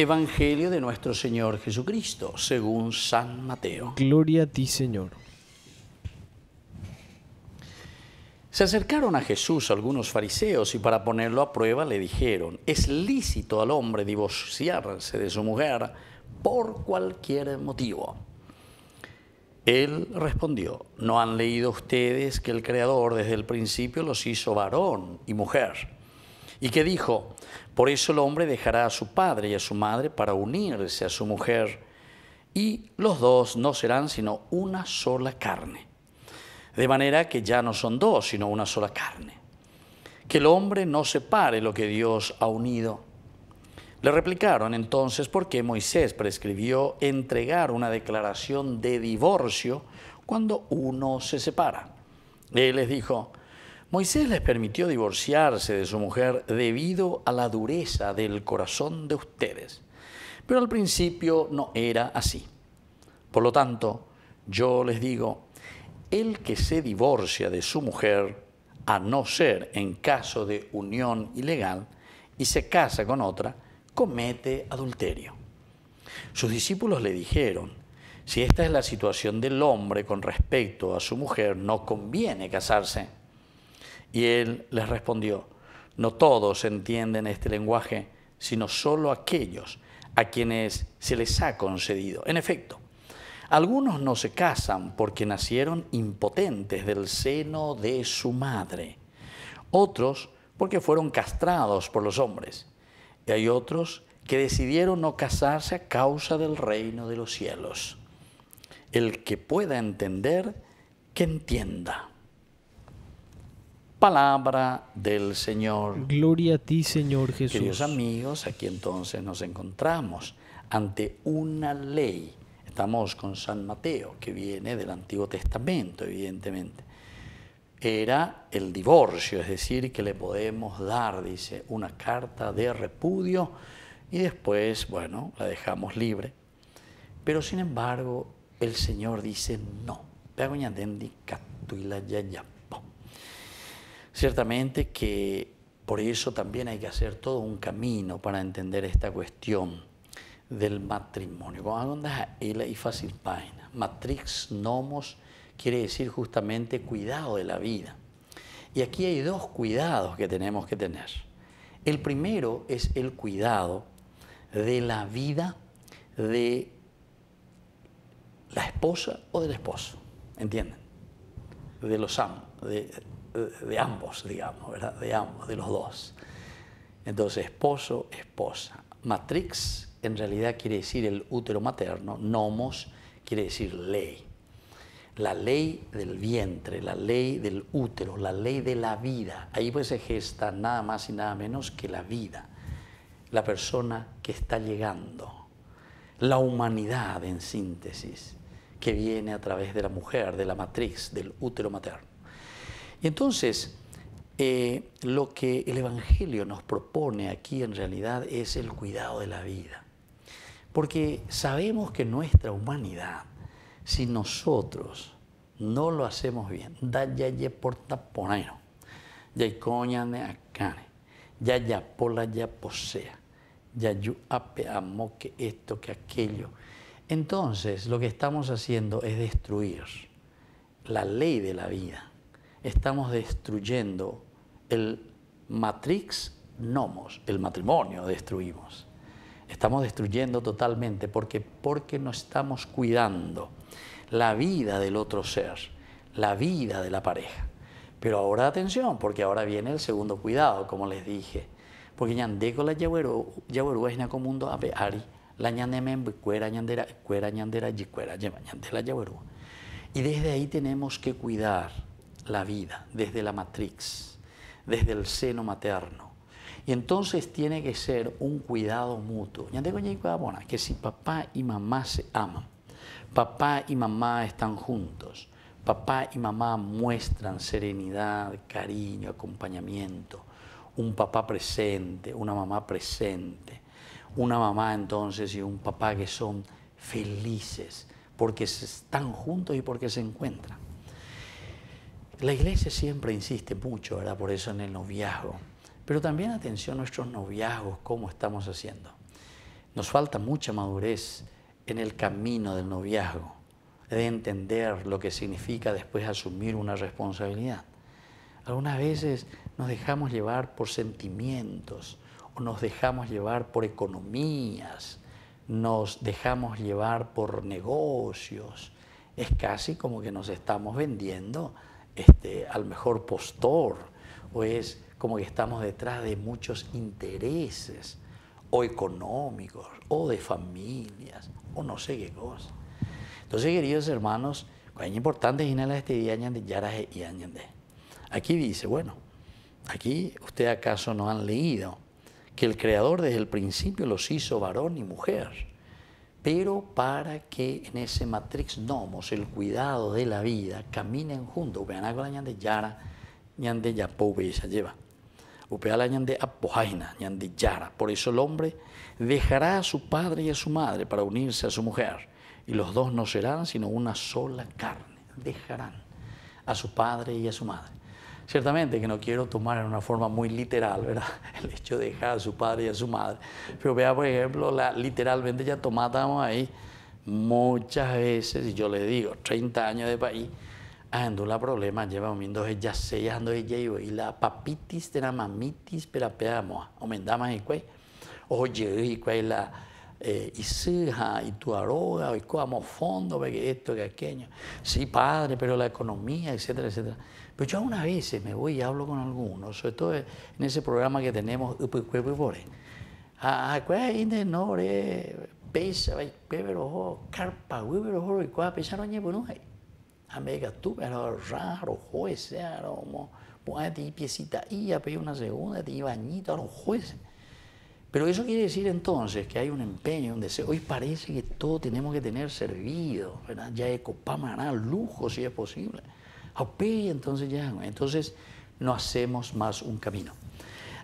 Evangelio de nuestro Señor Jesucristo, según San Mateo. Gloria a ti, Señor. Se acercaron a Jesús algunos fariseos y para ponerlo a prueba le dijeron, es lícito al hombre divorciarse de su mujer por cualquier motivo. Él respondió, ¿no han leído ustedes que el Creador desde el principio los hizo varón y mujer? y que dijo, por eso el hombre dejará a su padre y a su madre para unirse a su mujer, y los dos no serán sino una sola carne. De manera que ya no son dos, sino una sola carne. Que el hombre no separe lo que Dios ha unido. Le replicaron entonces por qué Moisés prescribió entregar una declaración de divorcio cuando uno se separa. Él les dijo, Moisés les permitió divorciarse de su mujer debido a la dureza del corazón de ustedes. Pero al principio no era así. Por lo tanto, yo les digo, el que se divorcia de su mujer, a no ser en caso de unión ilegal, y se casa con otra, comete adulterio. Sus discípulos le dijeron, si esta es la situación del hombre con respecto a su mujer, no conviene casarse. Y él les respondió, no todos entienden este lenguaje, sino solo aquellos a quienes se les ha concedido. En efecto, algunos no se casan porque nacieron impotentes del seno de su madre, otros porque fueron castrados por los hombres, y hay otros que decidieron no casarse a causa del reino de los cielos. El que pueda entender, que entienda palabra del Señor. Gloria a ti, Señor Jesús. Queridos amigos, aquí entonces nos encontramos ante una ley. Estamos con San Mateo, que viene del Antiguo Testamento, evidentemente. Era el divorcio, es decir, que le podemos dar, dice, una carta de repudio y después, bueno, la dejamos libre. Pero sin embargo, el Señor dice no. Ciertamente que por eso también hay que hacer todo un camino para entender esta cuestión del matrimonio. y fácil página. Matrix nomos quiere decir justamente cuidado de la vida. Y aquí hay dos cuidados que tenemos que tener. El primero es el cuidado de la vida de la esposa o del esposo, ¿entienden? De los amos, de, eh, de ambos, digamos, ¿verdad? De ambos, de los dos. Entonces, esposo, esposa. Matrix en realidad quiere decir el útero materno, nomos quiere decir ley. La ley del vientre, la ley del útero, la ley de la vida. Ahí pues se gesta nada más y nada menos que la vida. La persona que está llegando. La humanidad en síntesis, que viene a través de la mujer, de la matriz, del útero materno. Y entonces, eh, lo que el Evangelio nos propone aquí en realidad es el cuidado de la vida. Porque sabemos que nuestra humanidad, si nosotros no lo hacemos bien, da ya ya ya posea, ya que esto, que aquello. Entonces lo que estamos haciendo es destruir la ley de la vida estamos destruyendo el matrix nomos, el matrimonio destruimos. Estamos destruyendo totalmente porque, porque no estamos cuidando la vida del otro ser, la vida de la pareja. Pero ahora atención, porque ahora viene el segundo cuidado, como les dije. Porque Y desde ahí tenemos que cuidar la vida desde la matriz desde el seno materno. Y entonces tiene que ser un cuidado mutuo. Que si papá y mamá se aman, papá y mamá están juntos, papá y mamá muestran serenidad, cariño, acompañamiento, un papá presente, una mamá presente, una mamá entonces y un papá que son felices porque están juntos y porque se encuentran. La iglesia siempre insiste mucho, ¿verdad? Por eso en el noviazgo. Pero también atención a nuestros noviazgos, cómo estamos haciendo. Nos falta mucha madurez en el camino del noviazgo, de entender lo que significa después asumir una responsabilidad. Algunas veces nos dejamos llevar por sentimientos o nos dejamos llevar por economías, nos dejamos llevar por negocios. Es casi como que nos estamos vendiendo este, al mejor postor, o es como que estamos detrás de muchos intereses, o económicos, o de familias, o no sé qué cosa. Entonces, queridos hermanos, es importante este Aquí dice, bueno, aquí usted acaso no han leído que el Creador desde el principio los hizo varón y mujer pero para que en ese matrix nomos, el cuidado de la vida, caminen juntos. upea la ñande yara, ñande lleva. ñande yara. Por eso el hombre dejará a su padre y a su madre para unirse a su mujer. Y los dos no serán sino una sola carne. Dejarán a su padre y a su madre. Ciertamente que no quiero tomar en una forma muy literal, ¿verdad? El hecho de dejar a su padre y a su madre. Pero vea, por ejemplo, la, literalmente ya tomábamos ahí muchas veces, y yo le digo, 30 años de país, ando la problema, lleva dos ya sé, ando ella y la papitis de la mamitis, pero peamos, aumentamos y o oye, y cuay la eh, y seja y tu aroga, y cómo fondo, que esto, que aquello. Sí, padre, pero la economía, etcétera, etcétera. Pero yo a una vez me voy y hablo con algunos, sobre todo en ese programa que tenemos, ah, ah, pesa, pero carpa, pero y cuá, pesar oñe por hay. América tú, pero raro, juez, raro, mo, mo, ti piecita, y ya pedí una segunda, ti bañito, a los jueces. Pero eso quiere decir entonces que hay un empeño, un deseo. Hoy parece que todo tenemos que tener servido, ¿verdad? Ya ecopamará, lujo si es posible. entonces ya, entonces no hacemos más un camino.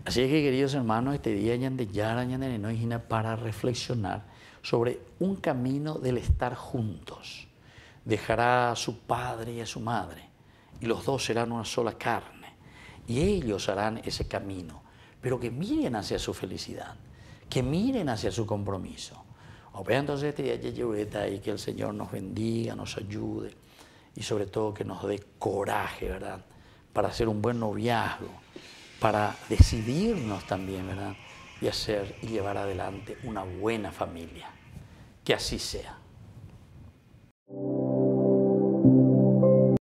Así que, queridos hermanos, este día de para reflexionar sobre un camino del estar juntos. Dejará a su padre y a su madre, y los dos serán una sola carne, y ellos harán ese camino pero que miren hacia su felicidad, que miren hacia su compromiso. O vean entonces este día y que el Señor nos bendiga, nos ayude y sobre todo que nos dé coraje, ¿verdad? Para hacer un buen noviazgo, para decidirnos también, ¿verdad? Y hacer y llevar adelante una buena familia. Que así sea.